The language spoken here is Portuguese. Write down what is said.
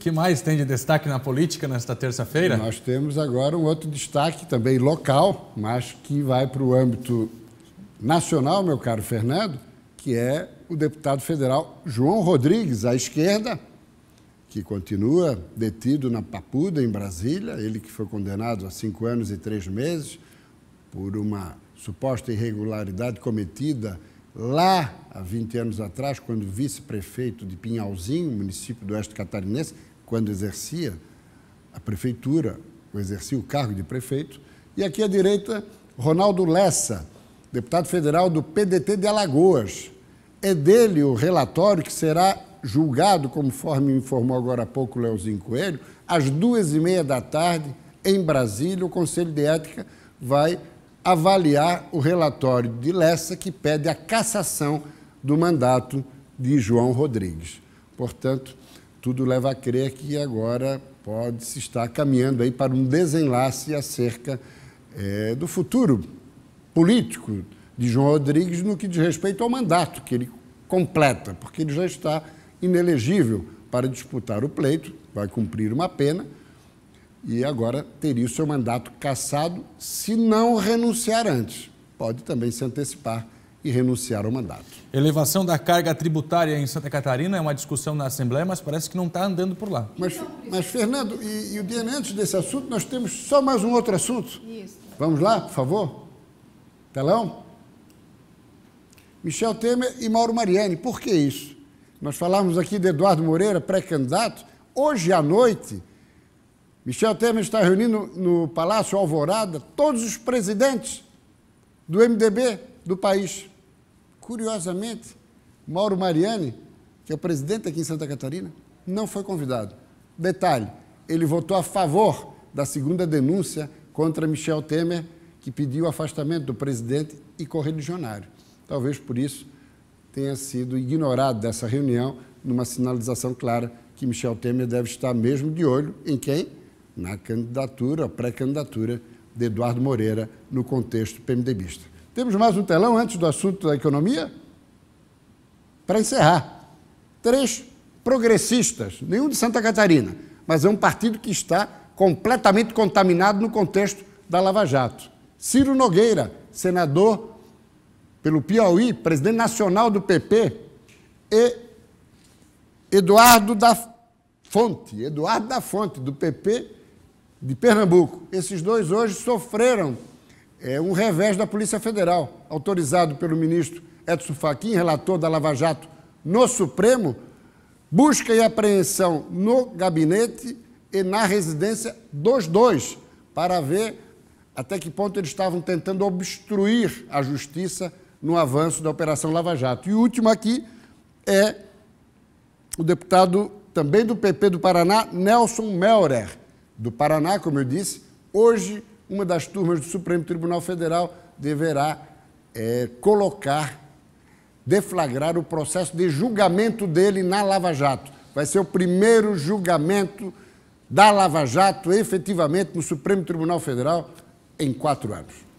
que mais tem de destaque na política nesta terça-feira? Nós temos agora um outro destaque também local, mas que vai para o âmbito nacional, meu caro Fernando, que é o deputado federal João Rodrigues, à esquerda, que continua detido na Papuda, em Brasília, ele que foi condenado a cinco anos e três meses por uma suposta irregularidade cometida lá há 20 anos atrás, quando vice-prefeito de Pinhalzinho, município do Oeste Catarinense, quando exercia a prefeitura, ou exercia o cargo de prefeito. E aqui à direita, Ronaldo Lessa, deputado federal do PDT de Alagoas. É dele o relatório que será julgado, conforme informou agora há pouco o Leozinho Coelho, às duas e meia da tarde, em Brasília, o Conselho de Ética vai avaliar o relatório de Lessa que pede a cassação do mandato de João Rodrigues. Portanto, tudo leva a crer que agora pode se estar caminhando aí para um desenlace acerca é, do futuro político de João Rodrigues no que diz respeito ao mandato que ele completa, porque ele já está inelegível para disputar o pleito, vai cumprir uma pena e agora teria o seu mandato cassado se não renunciar antes. Pode também se antecipar e renunciar ao mandato. Elevação da carga tributária em Santa Catarina é uma discussão na Assembleia, mas parece que não está andando por lá. Mas, mas Fernando, e, e o dia antes desse assunto, nós temos só mais um outro assunto. Isso. Vamos lá, por favor? Telão? Michel Temer e Mauro Mariani. Por que isso? Nós falamos aqui de Eduardo Moreira, pré-candidato. Hoje à noite, Michel Temer está reunindo no Palácio Alvorada todos os presidentes do MDB do país. Curiosamente, Mauro Mariani, que é o presidente aqui em Santa Catarina, não foi convidado. Detalhe: ele votou a favor da segunda denúncia contra Michel Temer, que pediu o afastamento do presidente e correligionário. Talvez por isso tenha sido ignorado dessa reunião, numa sinalização clara que Michel Temer deve estar mesmo de olho em quem? Na candidatura, pré-candidatura de Eduardo Moreira no contexto PMDBista. Temos mais um telão antes do assunto da economia? Para encerrar, três progressistas, nenhum de Santa Catarina, mas é um partido que está completamente contaminado no contexto da Lava Jato. Ciro Nogueira, senador pelo Piauí, presidente nacional do PP, e Eduardo da Fonte, Eduardo da Fonte, do PP de Pernambuco. Esses dois hoje sofreram é um revés da Polícia Federal, autorizado pelo ministro Edson Fachin, relator da Lava Jato, no Supremo, busca e apreensão no gabinete e na residência dos dois, para ver até que ponto eles estavam tentando obstruir a justiça no avanço da Operação Lava Jato. E o último aqui é o deputado também do PP do Paraná, Nelson Melrer, do Paraná, como eu disse, hoje uma das turmas do Supremo Tribunal Federal deverá é, colocar, deflagrar o processo de julgamento dele na Lava Jato. Vai ser o primeiro julgamento da Lava Jato efetivamente no Supremo Tribunal Federal em quatro anos.